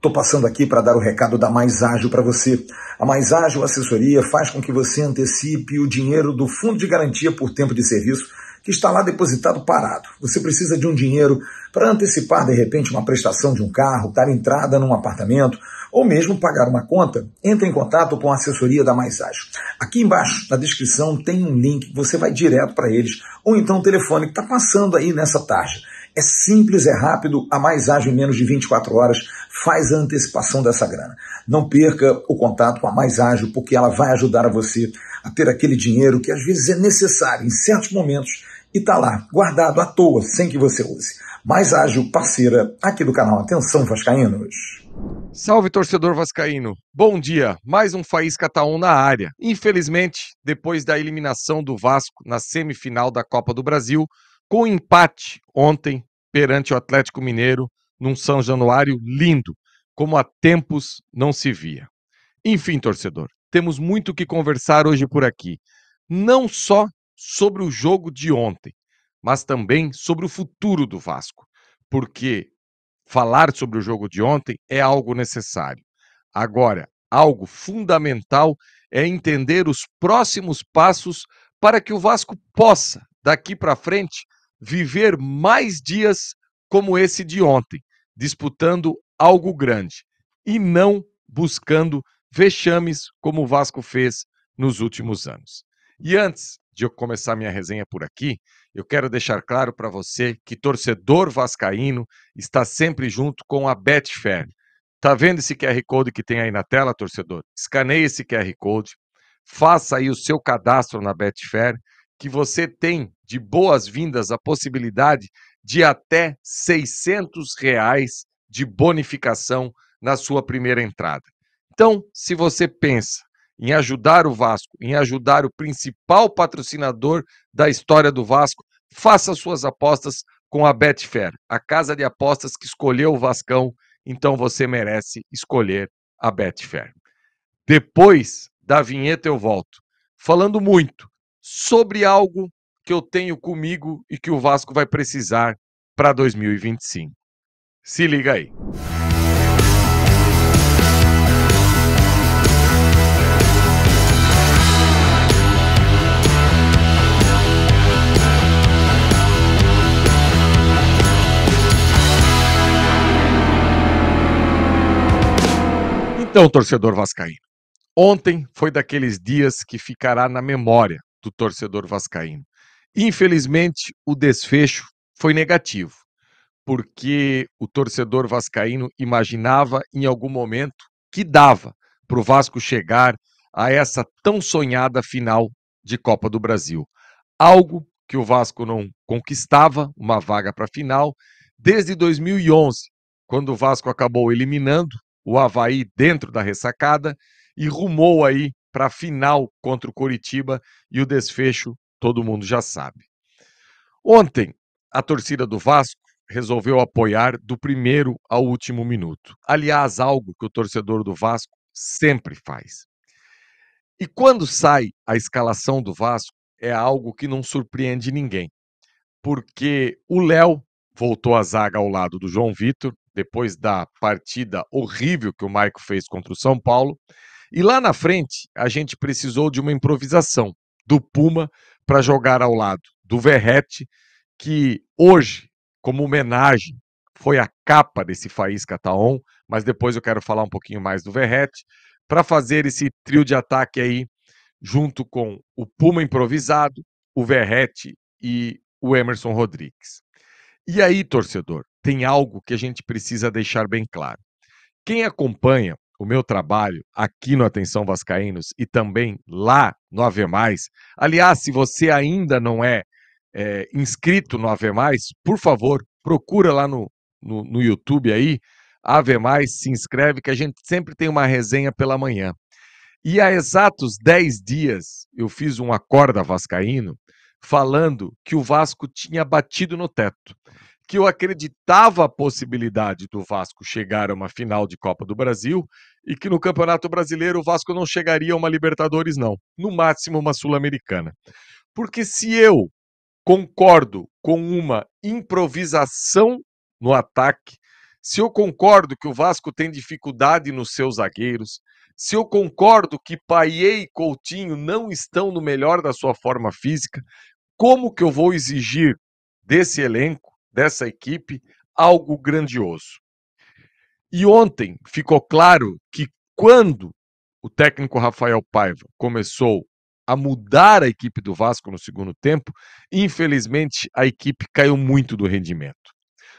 Estou passando aqui para dar o recado da Mais Ágil para você. A Mais Ágil Assessoria faz com que você antecipe o dinheiro do Fundo de Garantia por Tempo de Serviço que está lá depositado parado. Você precisa de um dinheiro para antecipar, de repente, uma prestação de um carro, dar entrada num apartamento ou mesmo pagar uma conta. Entre em contato com a assessoria da Mais Ágil. Aqui embaixo, na descrição, tem um link, você vai direto para eles ou então o telefone que está passando aí nessa tarde. É simples, é rápido, a Mais Ágil em menos de 24 horas faz a antecipação dessa grana. Não perca o contato com a Mais Ágil, porque ela vai ajudar a você a ter aquele dinheiro que às vezes é necessário em certos momentos e está lá, guardado à toa, sem que você use. Mais Ágil, parceira aqui do canal. Atenção, Vascaínos! Salve torcedor vascaíno. Bom dia. Mais um Faísca Taon na área. Infelizmente, depois da eliminação do Vasco na semifinal da Copa do Brasil, com empate ontem perante o Atlético Mineiro, num São Januário lindo, como há tempos não se via. Enfim, torcedor, temos muito que conversar hoje por aqui, não só sobre o jogo de ontem, mas também sobre o futuro do Vasco, porque falar sobre o jogo de ontem é algo necessário. Agora, algo fundamental é entender os próximos passos para que o Vasco possa, daqui para frente, viver mais dias como esse de ontem, disputando algo grande e não buscando vexames como o Vasco fez nos últimos anos. E antes de eu começar minha resenha por aqui, eu quero deixar claro para você que torcedor vascaíno está sempre junto com a Betfair. Tá vendo esse QR Code que tem aí na tela, torcedor? Escaneie esse QR Code, faça aí o seu cadastro na Betfair, que você tem de boas-vindas a possibilidade de até 600 reais de bonificação na sua primeira entrada. Então, se você pensa em ajudar o Vasco, em ajudar o principal patrocinador da história do Vasco, faça suas apostas com a Betfair, a casa de apostas que escolheu o Vascão, então você merece escolher a Betfair. Depois da vinheta eu volto, falando muito sobre algo que eu tenho comigo e que o Vasco vai precisar para 2025. Se liga aí. Então, torcedor vascaíno, ontem foi daqueles dias que ficará na memória do torcedor vascaíno. Infelizmente, o desfecho foi negativo, porque o torcedor vascaíno imaginava em algum momento que dava para o Vasco chegar a essa tão sonhada final de Copa do Brasil. Algo que o Vasco não conquistava, uma vaga para a final, desde 2011, quando o Vasco acabou eliminando o Havaí dentro da ressacada e rumou aí para a final contra o Coritiba e o desfecho todo mundo já sabe. Ontem, a torcida do Vasco resolveu apoiar do primeiro ao último minuto. Aliás, algo que o torcedor do Vasco sempre faz. E quando sai a escalação do Vasco, é algo que não surpreende ninguém, porque o Léo voltou à zaga ao lado do João Vitor, depois da partida horrível que o Maico fez contra o São Paulo. E lá na frente, a gente precisou de uma improvisação do Puma para jogar ao lado do Verrete, que hoje, como homenagem, foi a capa desse Faísca Taon, mas depois eu quero falar um pouquinho mais do Verrete, para fazer esse trio de ataque aí, junto com o Puma improvisado, o Verrete e o Emerson Rodrigues. E aí, torcedor, tem algo que a gente precisa deixar bem claro. Quem acompanha o meu trabalho aqui no Atenção Vascaínos e também lá no Ave Mais. Aliás, se você ainda não é, é inscrito no Ave Mais, por favor, procura lá no, no, no YouTube aí, Ave Mais, se inscreve que a gente sempre tem uma resenha pela manhã. E há exatos 10 dias eu fiz um acorda vascaíno falando que o Vasco tinha batido no teto que eu acreditava a possibilidade do Vasco chegar a uma final de Copa do Brasil e que no Campeonato Brasileiro o Vasco não chegaria a uma Libertadores, não. No máximo uma Sul-Americana. Porque se eu concordo com uma improvisação no ataque, se eu concordo que o Vasco tem dificuldade nos seus zagueiros, se eu concordo que Paier e Coutinho não estão no melhor da sua forma física, como que eu vou exigir desse elenco dessa equipe algo grandioso. E ontem ficou claro que quando o técnico Rafael Paiva começou a mudar a equipe do Vasco no segundo tempo, infelizmente a equipe caiu muito do rendimento.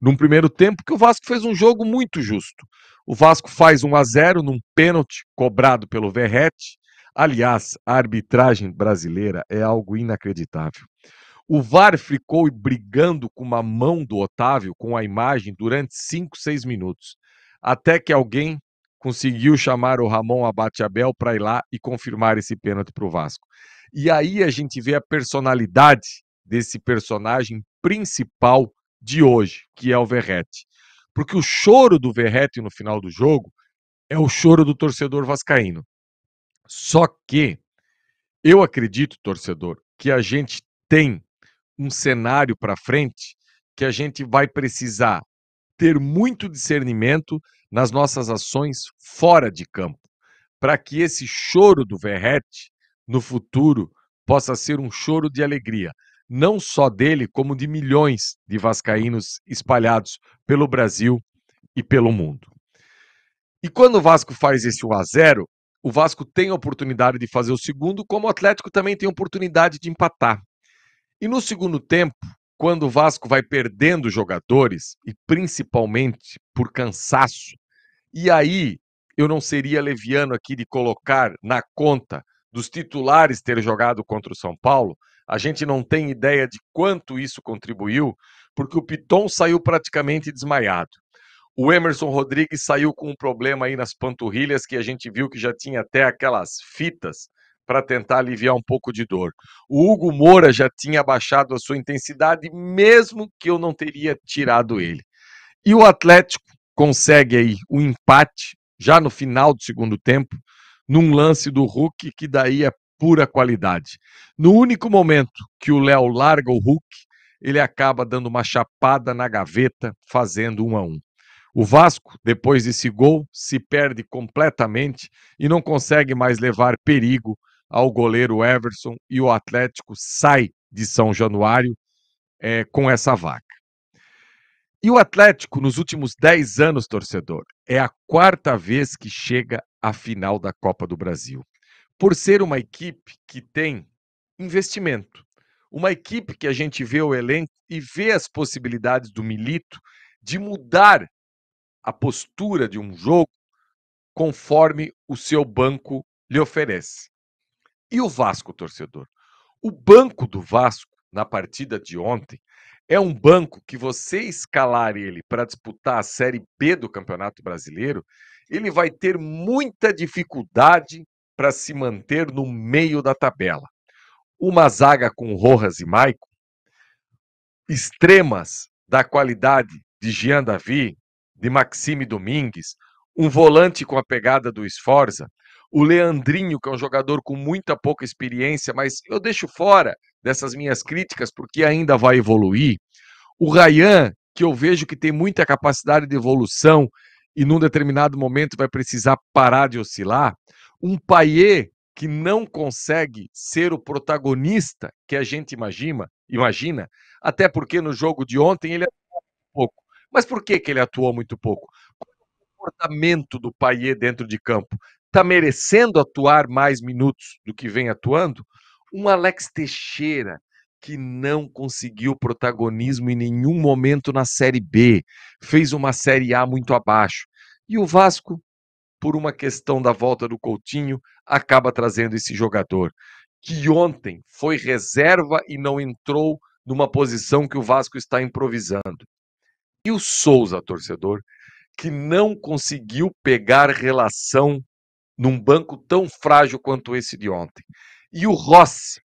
Num primeiro tempo que o Vasco fez um jogo muito justo. O Vasco faz 1 a 0 num pênalti cobrado pelo Verrete. Aliás, a arbitragem brasileira é algo inacreditável. O VAR ficou brigando com uma mão do Otávio, com a imagem, durante 5, 6 minutos, até que alguém conseguiu chamar o Ramon Abateabel para ir lá e confirmar esse pênalti para o Vasco. E aí a gente vê a personalidade desse personagem principal de hoje, que é o Verrete. Porque o choro do Verrete no final do jogo é o choro do torcedor vascaíno. Só que eu acredito, torcedor, que a gente tem um cenário para frente que a gente vai precisar ter muito discernimento nas nossas ações fora de campo, para que esse choro do Verrete no futuro possa ser um choro de alegria, não só dele, como de milhões de vascaínos espalhados pelo Brasil e pelo mundo. E quando o Vasco faz esse 1 a 0, o Vasco tem a oportunidade de fazer o segundo, como o Atlético também tem a oportunidade de empatar. E no segundo tempo, quando o Vasco vai perdendo jogadores, e principalmente por cansaço, e aí eu não seria leviano aqui de colocar na conta dos titulares ter jogado contra o São Paulo, a gente não tem ideia de quanto isso contribuiu, porque o Piton saiu praticamente desmaiado. O Emerson Rodrigues saiu com um problema aí nas panturrilhas que a gente viu que já tinha até aquelas fitas para tentar aliviar um pouco de dor. O Hugo Moura já tinha abaixado a sua intensidade, mesmo que eu não teria tirado ele. E o Atlético consegue aí o um empate já no final do segundo tempo, num lance do Hulk que daí é pura qualidade. No único momento que o Léo larga o Hulk, ele acaba dando uma chapada na gaveta, fazendo um a um. O Vasco, depois desse gol, se perde completamente e não consegue mais levar perigo ao goleiro Everson e o Atlético sai de São Januário é, com essa vaca. E o Atlético, nos últimos 10 anos, torcedor, é a quarta vez que chega à final da Copa do Brasil. Por ser uma equipe que tem investimento, uma equipe que a gente vê o elenco e vê as possibilidades do Milito de mudar a postura de um jogo conforme o seu banco lhe oferece. E o Vasco, torcedor? O banco do Vasco, na partida de ontem, é um banco que você escalar ele para disputar a Série B do Campeonato Brasileiro, ele vai ter muita dificuldade para se manter no meio da tabela. Uma zaga com Rojas e Maico, extremas da qualidade de Jean Davi, de Maxime Domingues, um volante com a pegada do Esforza, o Leandrinho, que é um jogador com muita pouca experiência, mas eu deixo fora dessas minhas críticas porque ainda vai evoluir. O Rayan, que eu vejo que tem muita capacidade de evolução e num determinado momento vai precisar parar de oscilar. Um Paier que não consegue ser o protagonista que a gente imagina, imagina, até porque no jogo de ontem ele atuou muito pouco. Mas por que, que ele atuou muito pouco? Qual é o comportamento do Paier dentro de campo? está merecendo atuar mais minutos do que vem atuando, um Alex Teixeira que não conseguiu protagonismo em nenhum momento na Série B, fez uma Série A muito abaixo. E o Vasco, por uma questão da volta do Coutinho, acaba trazendo esse jogador, que ontem foi reserva e não entrou numa posição que o Vasco está improvisando. E o Souza, torcedor, que não conseguiu pegar relação num banco tão frágil quanto esse de ontem. E o Rossi,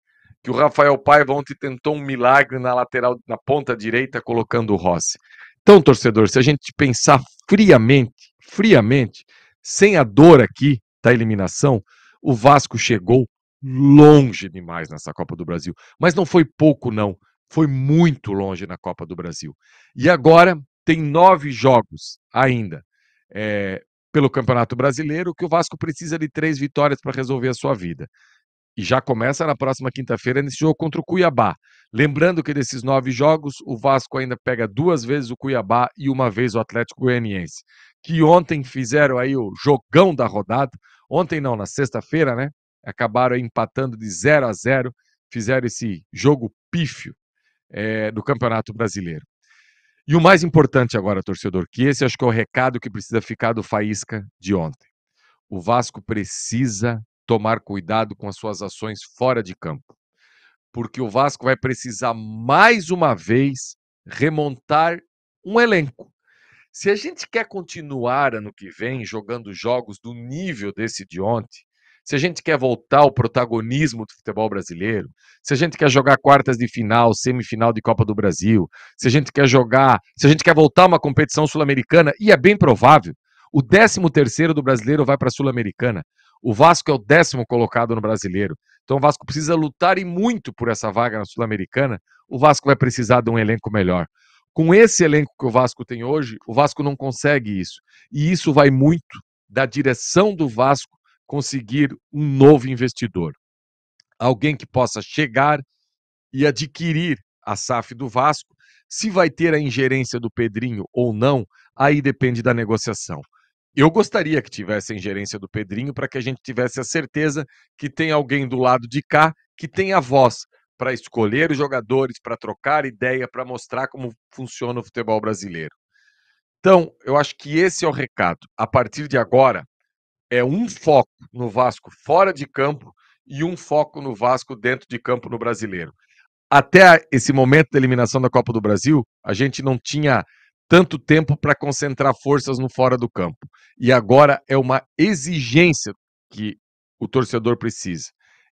que o Rafael Paiva ontem tentou um milagre na lateral, na ponta direita, colocando o Rossi. Então, torcedor, se a gente pensar friamente, friamente, sem a dor aqui da eliminação, o Vasco chegou longe demais nessa Copa do Brasil. Mas não foi pouco, não. Foi muito longe na Copa do Brasil. E agora tem nove jogos ainda. É, pelo Campeonato Brasileiro que o Vasco precisa de três vitórias para resolver a sua vida. E já começa na próxima quinta-feira nesse jogo contra o Cuiabá. Lembrando que desses nove jogos, o Vasco ainda pega duas vezes o Cuiabá e uma vez o Atlético Goianiense, que ontem fizeram aí o jogão da rodada. Ontem não, na sexta-feira, né? Acabaram empatando de 0 a 0 fizeram esse jogo pífio é, do Campeonato Brasileiro. E o mais importante agora, torcedor, que esse acho que é o recado que precisa ficar do Faísca de ontem. O Vasco precisa tomar cuidado com as suas ações fora de campo. Porque o Vasco vai precisar mais uma vez remontar um elenco. Se a gente quer continuar ano que vem jogando jogos do nível desse de ontem, se a gente quer voltar ao protagonismo do futebol brasileiro, se a gente quer jogar quartas de final, semifinal de Copa do Brasil, se a gente quer jogar, se a gente quer voltar a uma competição sul-americana, e é bem provável, o 13 terceiro do brasileiro vai para a Sul-Americana. O Vasco é o décimo colocado no brasileiro. Então o Vasco precisa lutar e muito por essa vaga na Sul-Americana. O Vasco vai precisar de um elenco melhor. Com esse elenco que o Vasco tem hoje, o Vasco não consegue isso. E isso vai muito da direção do Vasco conseguir um novo investidor. Alguém que possa chegar e adquirir a SAF do Vasco. Se vai ter a ingerência do Pedrinho ou não, aí depende da negociação. Eu gostaria que tivesse a ingerência do Pedrinho para que a gente tivesse a certeza que tem alguém do lado de cá que tem a voz para escolher os jogadores, para trocar ideia, para mostrar como funciona o futebol brasileiro. Então, eu acho que esse é o recado. A partir de agora, é um foco no Vasco fora de campo e um foco no Vasco dentro de campo no brasileiro. Até esse momento da eliminação da Copa do Brasil, a gente não tinha tanto tempo para concentrar forças no fora do campo. E agora é uma exigência que o torcedor precisa.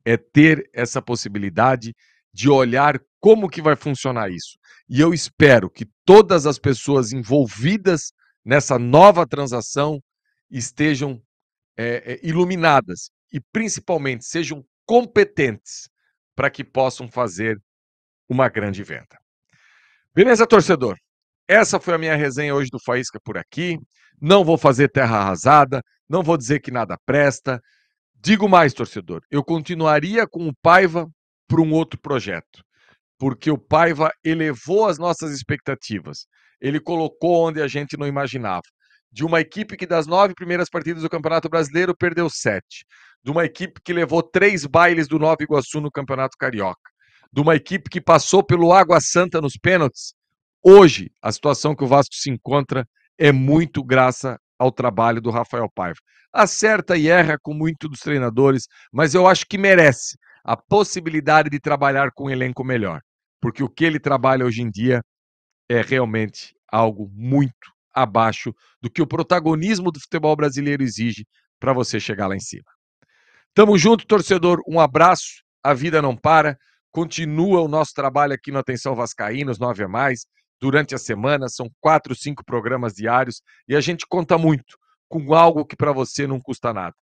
É ter essa possibilidade de olhar como que vai funcionar isso. E eu espero que todas as pessoas envolvidas nessa nova transação estejam é, é, iluminadas e principalmente sejam competentes para que possam fazer uma grande venda. Beleza, torcedor? Essa foi a minha resenha hoje do Faísca por aqui. Não vou fazer terra arrasada, não vou dizer que nada presta. Digo mais, torcedor, eu continuaria com o Paiva para um outro projeto, porque o Paiva elevou as nossas expectativas. Ele colocou onde a gente não imaginava de uma equipe que das nove primeiras partidas do Campeonato Brasileiro perdeu sete, de uma equipe que levou três bailes do Nova Iguaçu no Campeonato Carioca, de uma equipe que passou pelo Água Santa nos pênaltis, hoje a situação que o Vasco se encontra é muito graça ao trabalho do Rafael Paiva. Acerta e erra com muito dos treinadores, mas eu acho que merece a possibilidade de trabalhar com um elenco melhor, porque o que ele trabalha hoje em dia é realmente algo muito abaixo do que o protagonismo do futebol brasileiro exige para você chegar lá em cima. Tamo junto, torcedor. Um abraço. A vida não para. Continua o nosso trabalho aqui no Atenção Vascaínos, 9 a mais. Durante a semana, são quatro, cinco programas diários e a gente conta muito com algo que para você não custa nada.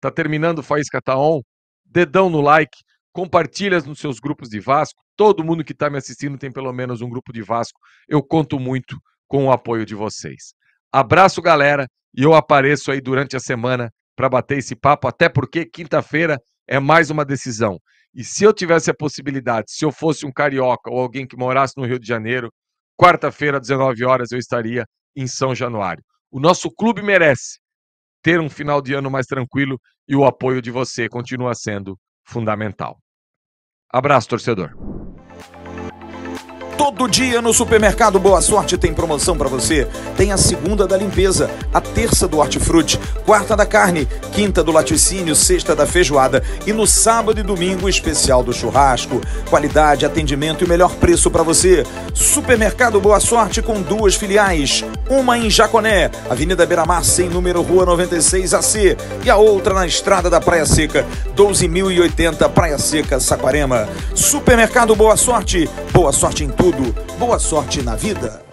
Tá terminando o Faísca Taon? Dedão no like, compartilha nos seus grupos de Vasco. Todo mundo que está me assistindo tem pelo menos um grupo de Vasco. Eu conto muito com o apoio de vocês. Abraço, galera, e eu apareço aí durante a semana para bater esse papo, até porque quinta-feira é mais uma decisão. E se eu tivesse a possibilidade, se eu fosse um carioca ou alguém que morasse no Rio de Janeiro, quarta-feira, 19 horas, eu estaria em São Januário. O nosso clube merece ter um final de ano mais tranquilo e o apoio de você continua sendo fundamental. Abraço, torcedor. Todo dia no supermercado Boa Sorte tem promoção para você. Tem a segunda da limpeza, a terça do hortifruti, quarta da carne, quinta do laticínio, sexta da feijoada e no sábado e domingo especial do churrasco. Qualidade, atendimento e melhor preço para você. Supermercado Boa Sorte com duas filiais, uma em Jaconé, Avenida Beira-Mar, sem número, Rua 96 AC, e a outra na Estrada da Praia Seca, 12.080 Praia Seca, Saquarema. Supermercado Boa Sorte, boa sorte em tudo Boa sorte na vida!